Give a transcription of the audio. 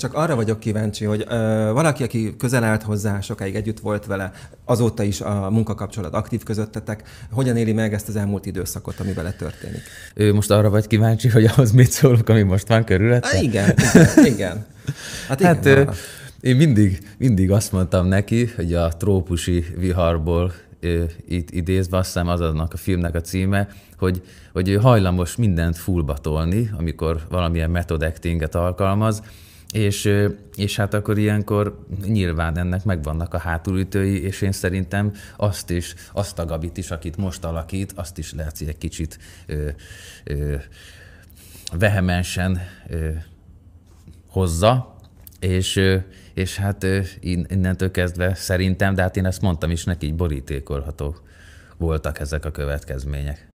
Csak arra vagyok kíváncsi, hogy ö, valaki, aki közel állt hozzá, sokáig együtt volt vele, azóta is a munkakapcsolat aktív közöttetek, hogyan éli meg ezt az elmúlt időszakot, ami vele történik? Ő most arra vagy kíváncsi, hogy ahhoz mit szólok, ami most van körülötte? igen, igen, igen. Hát, igen, hát arra. én mindig, mindig azt mondtam neki, hogy a trópusi viharból itt idézve, azt hiszem az annak a filmnek a címe, hogy, hogy ő hajlamos mindent fullba tolni, amikor valamilyen method alkalmaz, és, és hát akkor ilyenkor nyilván ennek megvannak a hátulütői, és én szerintem azt is, azt a Gabit is, akit most alakít, azt is lehet egy kicsit ö, ö, vehemensen ö, hozza, és, ö, és hát ö, innentől kezdve szerintem, de hát én ezt mondtam is, neki borítékolható voltak ezek a következmények.